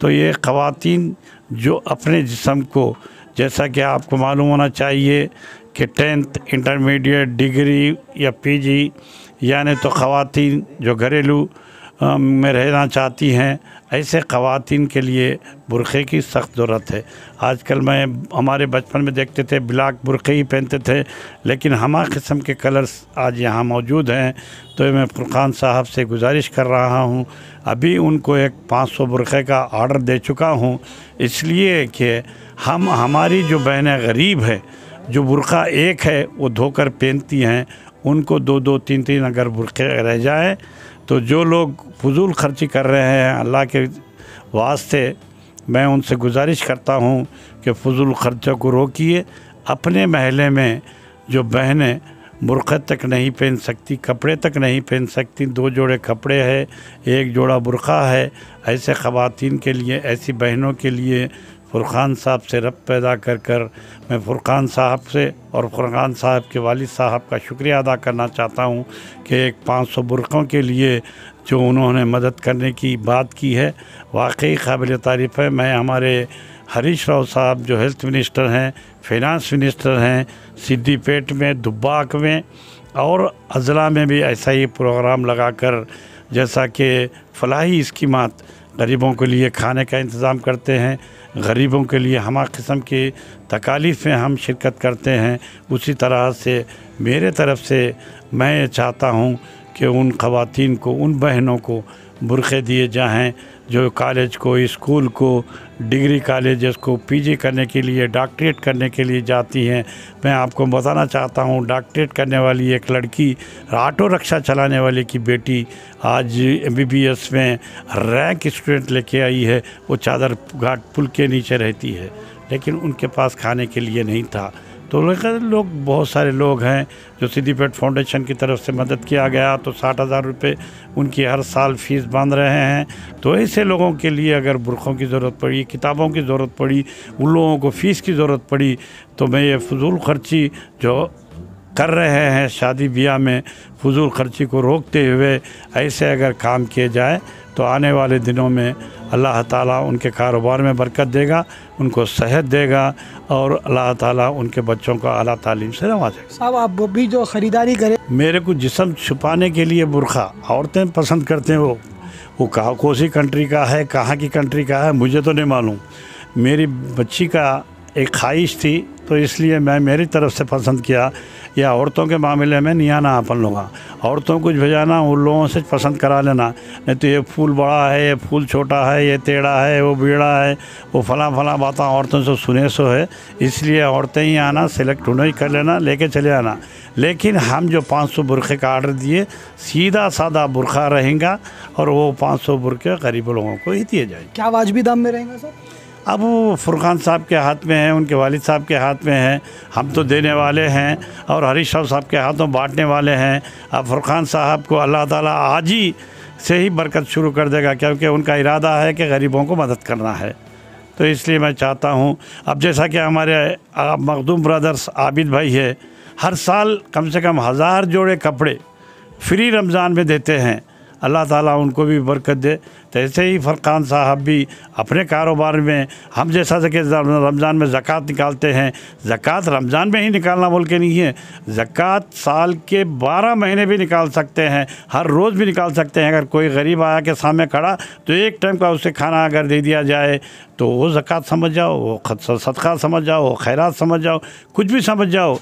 तो ये ख़वान जो अपने जिसम को जैसा कि आपको मालूम होना चाहिए कि टेंथ इंटरमीडिएट डिग्री या पीजी यानी तो ख़वान जो घरेलू में रहना चाहती हैं ऐसे खातिन के लिए बुरख़े की सख्त ज़रूरत है आजकल मैं हमारे बचपन में देखते थे ब्लैक बुरख़े ही पहनते थे लेकिन हम किस्म के कलर्स आज यहाँ मौजूद हैं तो मैं फुरख़ान साहब से गुजारिश कर रहा हूँ अभी उनको एक 500 बुरख़े का आर्डर दे चुका हूँ इसलिए कि हम हमारी जो बहन गरीब है जो बुरख़ा एक है वो धोकर पहनती हैं उनको दो दो तीन तीन अगर बुरख़े रह जाए तो जो लोग फजूल खर्ची कर रहे हैं अल्लाह के वास्ते मैं उनसे गुजारिश करता हूँ कि फजूल खर्चों को रोकिए अपने महले में जो बहनें बुरखे तक नहीं पहन सकती कपड़े तक नहीं पहन सकती दो जोड़े कपड़े है एक जोड़ा बुरख़ा है ऐसे ख़वान के लिए ऐसी बहनों के लिए फुरख़ान साहब से रब पैदा कर कर मैं फुरखान साहब से और फुरख़ान साहब के वालिद साहब का शुक्रिया अदा करना चाहता हूँ कि एक पाँच सौ बुरक़ों के लिए जो उन्होंने मदद करने की बात की है वाकई काबिल तारीफ़ है मैं हमारे हरीश राव साहब जो हेल्थ मिनिस्टर हैं फिनांस मिनिस्टर हैं सिद्दीपेट में दुब्बाक में और अजला में भी ऐसा ही प्रोग्राम लगा कर जैसा कि फ़लाही स्कीमात गरीबों के लिए खाने का इंतज़ाम करते हैं गरीबों के लिए हम किस्म की तकालीफ़ में हम शिरकत करते हैं उसी तरह से मेरे तरफ़ से मैं चाहता हूँ कि उन ख़वान को उन बहनों को बुरखे दिए जाएँ जो कॉलेज को स्कूल को डिग्री कॉलेज को पीजी करने के लिए डॉक्टरेट करने के लिए जाती हैं मैं आपको बताना चाहता हूं डॉक्टरेट करने वाली एक लड़की ऑटो रक्षा चलाने वाले की बेटी आज एमबीबीएस में रैंक स्टूडेंट लेके आई है वो चादर घाट पुल के नीचे रहती है लेकिन उनके पास खाने के लिए नहीं था तो लोग बहुत सारे लोग हैं जो सिद्धि पेट फाउंडेशन की तरफ से मदद किया गया तो साठ हज़ार रुपये उनकी हर साल फीस बांध रहे हैं तो ऐसे लोगों के लिए अगर बुरखों की ज़रूरत पड़ी किताबों की ज़रूरत पड़ी उन लोगों को फ़ीस की ज़रूरत पड़ी तो मैं ये फजूल खर्ची जो कर रहे हैं शादी ब्याह में फजूल खर्ची को रोकते हुए ऐसे अगर काम किए जाए तो आने वाले दिनों में अल्लाह ताला उनके कारोबार में बरकत देगा उनको सेहत देगा और अल्लाह ताला उनके बच्चों को अला तालीम से नवाजेगा साहब आप भी जो ख़रीदारी करें मेरे को जिसम छुपाने के लिए बुरखा औरतें पसंद करते हैं वो वो कहाँ कौन सी कंट्री का है कहाँ की कंट्री का है मुझे तो नहीं मालूम मेरी बच्ची का एक ख्वाहिश थी तो इसलिए मैं मेरी तरफ से पसंद किया या औरतों के मामले में नहीं आना अपन लोग हाँ। औरतों को भेजाना उन लोगों से पसंद करा लेना नहीं तो ये फूल बड़ा है ये फूल छोटा है ये टेढ़ा है वो बीड़ा है वो फला फला बातें औरतों से सुने सो है इसलिए औरतें ही आना सेलेक्ट उन्हें ही कर लेना लेके चले आना लेकिन हम जो 500 बुरखे का आर्डर दिए सीधा साधा बुरखा रहेगा और वो 500 बुरके गरीब लोगों को ही दिए जाएंगे क्या वाजबी दाम में रहेगा सर अब वो फुरकान साहब के हाथ में है उनके वालिद साहब के हाथ में है हम तो देने वाले हैं और हरीश शाह साहब के हाथों बांटने वाले हैं अब फुरखान साहब को अल्लाह ताला आज ही से ही बरकत शुरू कर देगा क्योंकि उनका इरादा है कि गरीबों को मदद करना है तो इसलिए मैं चाहता हूँ अब जैसा कि हमारे मखदूम ब्रदर्स आबिद भाई है हर साल कम से कम हज़ार जोड़े कपड़े फ्री रमज़ान में देते हैं अल्लाह ताला उनको भी बरकत दे तो ऐसे ही फ़रक़ान साहब भी अपने कारोबार में हम जैसा कि रमज़ान में ज़क़़त निकालते हैं ज़क़़त रमज़ान में ही निकालना बोल के नहीं है ज़क़़त साल के बारह महीने भी निकाल सकते हैं हर रोज़ भी निकाल सकते हैं अगर कोई गरीब आया के सामने खड़ा तो एक टाइम का उसे खाना अगर दे दिया जाए तो वो ज़क़़त समझ जाओ वो सदका समझ जाओ वो खैरात समझ जाओ कुछ भी समझ जाओ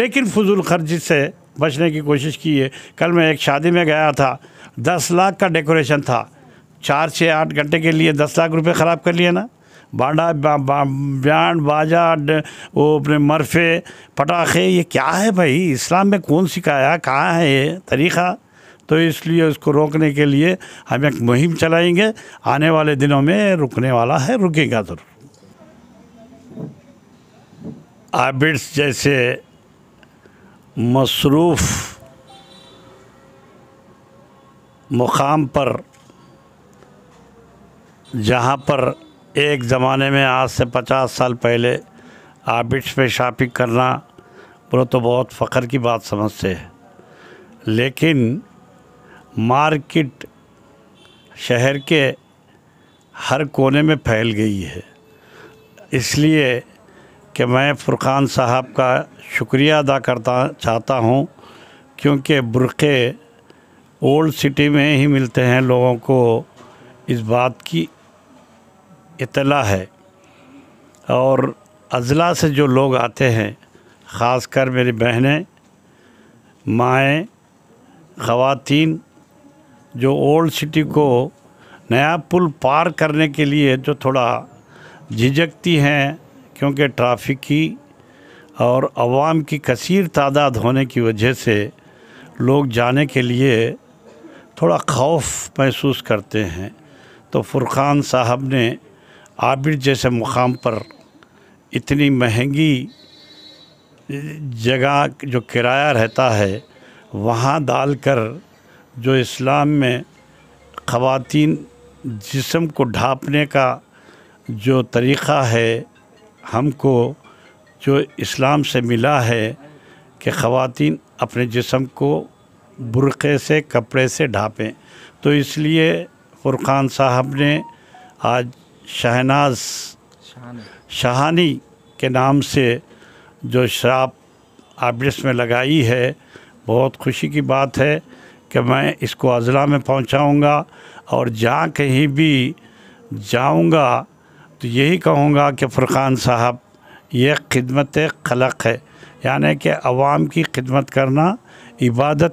लेकिन फजूल खर्ची से बचने की कोशिश की है कल मैं एक शादी में गया था दस लाख का डेकोरेशन था चार छः आठ घंटे के लिए दस लाख रुपए ख़राब कर लिए ना बाडा बा, बा, ब्यांड बाजा वो अपने मरफे पटाखे ये क्या है भाई इस्लाम में कौन सिखाया कहाँ है ये तरीक़ा तो इसलिए उसको रोकने के लिए हम एक मुहिम चलाएंगे आने वाले दिनों में रुकने वाला है रुकेगा ज़रूर आबिड्स जैसे मसरूफ़ मुकाम पर जहाँ पर एक ज़माने में आज से पचास साल पहले आबिट्स में शॉपिंग करना बोलो तो बहुत फ़ख्र की बात समझते हैं लेकिन मार्केट शहर के हर कोने में फैल गई है इसलिए कि मैं फुरक़ान साहब का शुक्रिया अदा करता चाहता हूँ क्योंकि बुरक़े ओल्ड सिटी में ही मिलते हैं लोगों को इस बात की इतला है और अजला से जो लोग आते हैं ख़ास कर मेरी बहनें माएँ ख़वातीन जो ओल्ड सिटी को नया पुल पार करने के लिए जो थोड़ा झिझकती हैं क्योंकि ट्रैफिक की और आवाम की कसीर तादाद होने की वजह से लोग जाने के लिए थोड़ा खौफ महसूस करते हैं तो फुरखान साहब ने आबिद जैसे मुकाम पर इतनी महंगी जगह जो किराया रहता है वहाँ डाल कर जो इस्लाम में ख़वातीन जिसम को ढाँपने का जो तरीक़ा है हमको जो इस्लाम से मिला है कि ख़वातीन अपने जिसम को बुरक़े से कपड़े से ढाँपें तो इसलिए फुरख़ान साहब ने आज शहनाज शहानी के नाम से जो शराब आबिस में लगाई है बहुत खुशी की बात है कि मैं इसको अजला में पहुंचाऊंगा और जहाँ कहीं भी जाऊंगा तो यही कहूंगा कि फ़ुरक़ान साहब ये खिदमत खलक है यानी कि अवाम की खिदमत करना इबादत